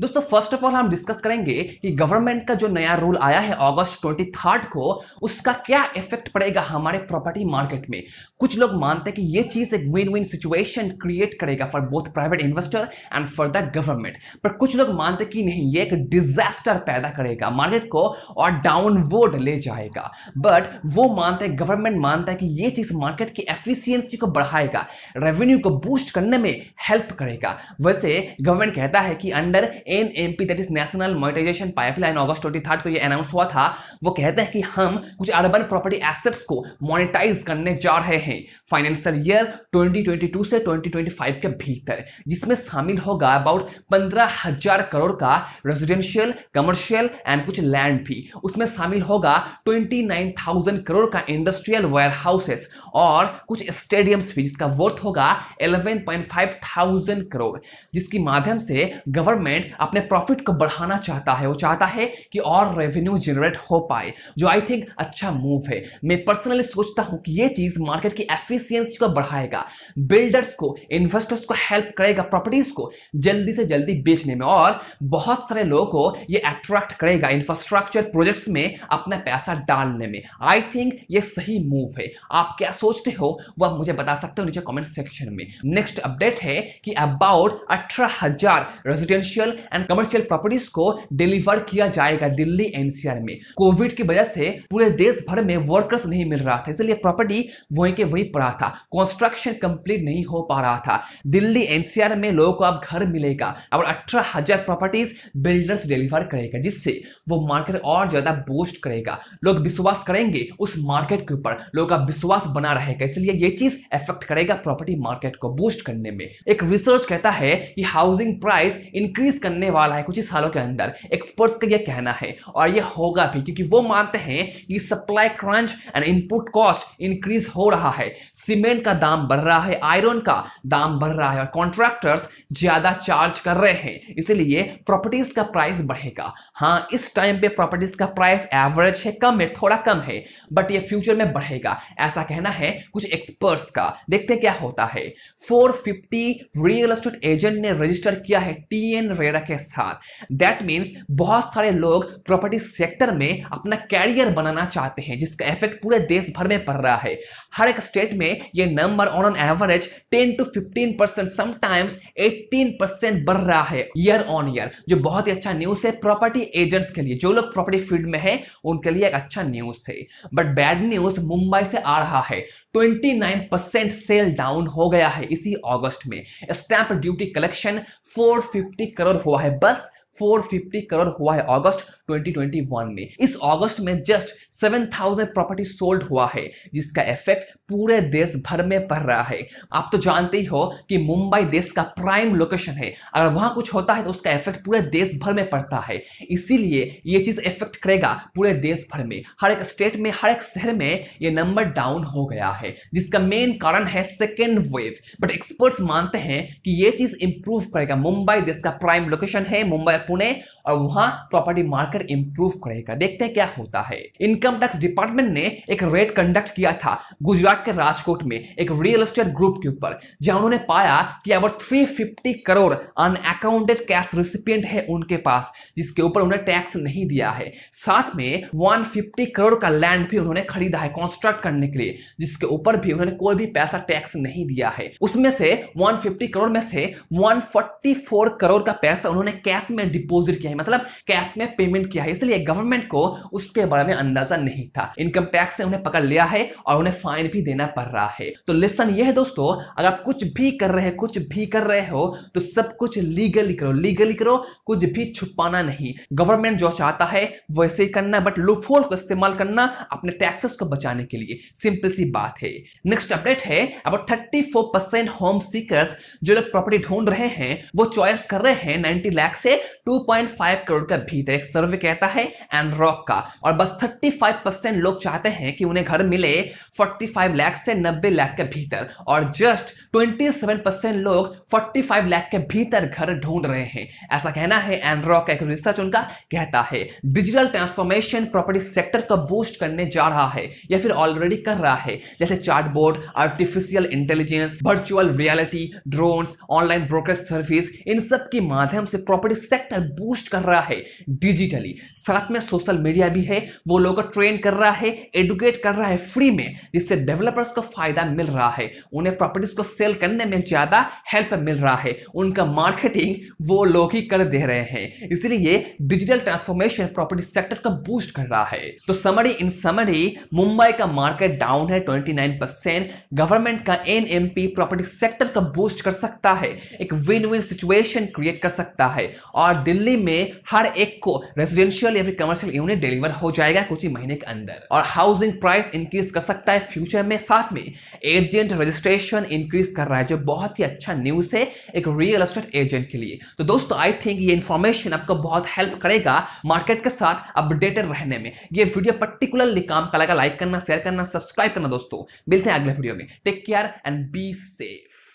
दोस्तों first of all हम discuss करेंगे कि गवर्नमेंट का जो नया रूल आया है अगस्त ट्वेंटी थर्ड को उसका क्या इफेक्ट पड़ेगा हमारे प्रॉपर्टी मार्केट में कुछ लोग मानते हैं कि ये चीज एक विन विन सिचुएशन क्रिएट करेगा for both private investor and for the government पर कुछ लोग मानते कि नहीं ये एक डिजास्टर पैदा करेगा मार्केट को और डाउनवर्ड ले जाएगा बट वो मानते हैं गवर्नमेंट मानता है कि ये चीज मार्केट की एफिशियंसी को बढ़ाएगा रेवेन्यू को बूस्ट करने में हेल्प करेगा वैसे गवर्नमेंट कहता है कि under N M P that is national monetisation pipeline August twenty third को ये अनाउंस हुआ था वो कहते हैं कि हम कुछ अर्बन प्रॉपर्टी एसेट्स को मोनिटाइज करने जा रहे हैं फाइनेंशियल ईयर 2022 से 2025 के भीतर जिसमें शामिल होगा अबाउट पंद्रह हजार करोड़ का रेजिडेंशियल कमर्शियल एंड कुछ लैंड भी उसमें शामिल होगा 29,000 करोड़ का इंडस्ट्रियल वेयर हाउसेस और कुछ स्टेडियम्स भी जिसका वर्थ होगा 11.5 थाउजेंड करोड़ जिसकी माध्यम से गवर्नमेंट अपने प्रॉफिट को बढ़ाना चाहता है वो चाहता है कि और रेवेन्यू जनरेट हो पाए जो आई थिंक अच्छा मूव है मैं पर्सनली सोचता हूं कि ये चीज मार्केट की एफिशिएंसी को बढ़ाएगा बिल्डर्स को इन्वेस्टर्स को हेल्प करेगा प्रॉपर्टीज को जल्दी से जल्दी बेचने में और बहुत सारे लोगों को ये अट्रैक्ट करेगा इंफ्रास्ट्रक्चर प्रोजेक्ट्स में अपना पैसा डालने में आई थिंक ये सही मूव है आप क्या सोचते हो वो आप मुझे बता सकते हो नीचे कमेंट सेक्शन में नेक्स्ट अपडेट है कि अबाउट अठारह हजार रेजिडेंशियल एंड कमर्शियल प्रॉपर्टीज को डिलीवर किया जाएगा दिल्ली एनसीआर में कोविड की वजह से पूरे देश भर में वर्कर्स नहीं मिल रहा था इसलिए प्रॉपर्टी वहीं के वहीं पड़ा था कंस्ट्रक्शन कंप्लीट नहीं हो पा रहा था दिल्ली एनसीआर में लोगों को अब घर मिलेगा और अठारह हजार प्रॉपर्टीज बिल्डर्स डिलीवर करेगा जिससे वो मार्केट और ज्यादा बूस्ट करेगा लोग विश्वास करेंगे उस मार्केट के ऊपर लोगों का विश्वास बना रहेगा इसलिए ये चीज अफेक्ट करेगा प्रॉपर्टी मार्केट को बूस्ट करने में एक रिसर्च कहता है कि हाउसिंग प्राइस इंक्रीज करने करने वाला है कुछ ही सालों के अंदर एक्सपर्ट्स का यह कहना है और यह होगा भी क्योंकि वो मानते हैं कि supply crunch and input cost increase हो रहा है सीमेंट का दाम बढ़ रहा है आयरन का दाम बढ़ रहा है और कॉन्ट्रैक्टर्स ज्यादा चार्ज कर रहे हैं इसीलिए प्रॉपर्टीज का प्राइस बढ़ेगा हाँ इस टाइम पे प्रॉपर्टीज का प्राइस एवरेज है कम है थोड़ा कम है बट ये फ्यूचर में बढ़ेगा ऐसा कहना है कुछ एक्सपर्ट्स का देखते क्या होता है 450 रियल एस्टेट एजेंट ने रजिस्टर किया है टी एन रेरा के साथ दैट मीन्स बहुत सारे लोग प्रॉपर्टी सेक्टर में अपना कैरियर बनाना चाहते हैं जिसका इफेक्ट पूरे देश भर में पड़ रहा है हर एक स्टेट में ये number on on average ten to fifteen percent sometimes eighteen percent बढ़ रहा है ईयर ऑन ईयर जो बहुत ही अच्छा न्यूज है प्रॉपर्टी एजेंट्स के लिए जो लोग प्रॉपर्टी फील्ड में है उनके लिए एक अच्छा न्यूज है बट बैड न्यूज मुंबई से आ रहा है 29% सेल डाउन हो गया है इसी अगस्त में स्टैंप ड्यूटी कलेक्शन 450 करोड़ हो हुआ है बस 450 करोड़ हुआ है अगस्त 2021 में इस अगस्त में जस्ट 7000 प्रॉपर्टी सोल्ड हुआ है जिसका इफेक्ट पूरे देश भर में पड़ रहा है आप तो जानते ही हो कि मुंबई देश का प्राइम लोकेशन है अगर वहां कुछ होता है तो उसका इफेक्ट पूरे देश भर में पड़ता है इसीलिए ये चीज इफेक्ट करेगा पूरे देश भर में हर एक स्टेट में हर एक शहर में ये नंबर डाउन हो गया है जिसका मेन कारण है सेकेंड वेव बट एक्सपर्ट्स मानते हैं कि ये चीज इंप्रूव करेगा मुंबई देश का प्राइम लोकेशन है मुंबई पुणे और वहां प्रॉपर्टी मार्केट बढ़ाकर इंप्रूव करेगा देखते हैं क्या होता है इनकम टैक्स डिपार्टमेंट ने एक रेड कंडक्ट किया था गुजरात के राजकोट में एक रियल एस्टेट ग्रुप के ऊपर जहां उन्होंने पाया कि over fifty crore unaccounted cash recipient है उनके पास जिसके ऊपर उन्हें टैक्स नहीं दिया है साथ में 150 करोड़ का लैंड भी उन्होंने खरीदा है कॉन्स्ट्रक्ट करने के लिए जिसके ऊपर भी उन्होंने कोई भी पैसा टैक्स नहीं दिया है उसमें से 150 करोड़ में से 144 करोड़ का पैसा उन्होंने कैश में डिपोजिट किया है मतलब कैश में पेमेंट किया है इसलिए गवर्नमेंट को उसके बारे में अंदाजा नहीं था इनकम टैक्स ने उन्हें पकड़ लिया है और उन्हें फाइन भी देना पड़ रहा है तो लेसन यह है दोस्तों अगर आप कुछ भी कर रहे हैं कुछ भी कर रहे हो तो सब कुछ लीगली करो लीगली करो कुछ भी छुपाना नहीं गवर्नमेंट जो चाहता है वैसे ही करना बट लूफोल को इस्तेमाल करना अपने टैक्सेस को बचाने के लिए सिंपल सी बात है नेक्स्ट अपडेट है अब thirty four percent home seekers जो लोग प्रॉपर्टी ढूंढ रहे हैं वो चॉइस कर रहे हैं नाइनटी लाख से 2.5 करोड़ का भीतर एक सर्वे कहता है एंड रॉक का और बस 35 परसेंट लोग चाहते हैं कि उन्हें घर मिले 45 लाख से 90 लाख के भीतर और जस्ट 27 परसेंट लोग 45 लाख के भीतर घर ढूंढ रहे हैं ऐसा कहना है एंड रॉक का एक रिसर्च उनका कहता है डिजिटल ट्रांसफॉर्मेशन प्रॉपर्टी सेक्टर का बूस्ट करने जा रहा है या फिर ऑलरेडी कर रहा है जैसे chatbot artificial intelligence virtual reality drones online broker service इन सब के माध्यम से प्रॉपर्टी सेक्टर बूस्ट कर रहा है डिजिटल डिजिटली साथ में सोशल मीडिया भी है वो लोग ट्रेन कर रहा है एडुकेट कर रहा है फ्री में जिससे डेवलपर्स को फायदा मिल रहा है उन्हें प्रॉपर्टीज को सेल करने में ज़्यादा हेल्प मिल रहा है उनका मार्केटिंग वो लोग ही कर दे रहे हैं इसलिए डिजिटल ट्रांसफॉर्मेशन प्रॉपर्टी सेक्टर को बूस्ट कर रहा है तो समरी इन समरी मुंबई का मार्केट डाउन है ट्वेंटी गवर्नमेंट का एन प्रॉपर्टी सेक्टर को बूस्ट कर सकता है एक विन विन सिचुएशन क्रिएट कर सकता है और दिल्ली में हर एक को रेजिडेंशियल या फिर कमर्शियल यूनिट डिलीवर हो जाएगा कुछ ही महीने के अंदर और हाउसिंग प्राइस इंक्रीज कर सकता है फ्यूचर में साथ में एजेंट रजिस्ट्रेशन इंक्रीज कर रहा है जो बहुत ही अच्छा न्यूज है एक रियल एस्टेट एजेंट के लिए तो दोस्तों आई थिंक ये इन्फॉर्मेशन आपको बहुत हेल्प करेगा मार्केट के साथ अपडेटेड रहने में ये वीडियो पर्टिकुलरली काम का लगा लाइक करना शेयर करना सब्सक्राइब करना दोस्तों मिलते हैं अगले वीडियो में take care and be safe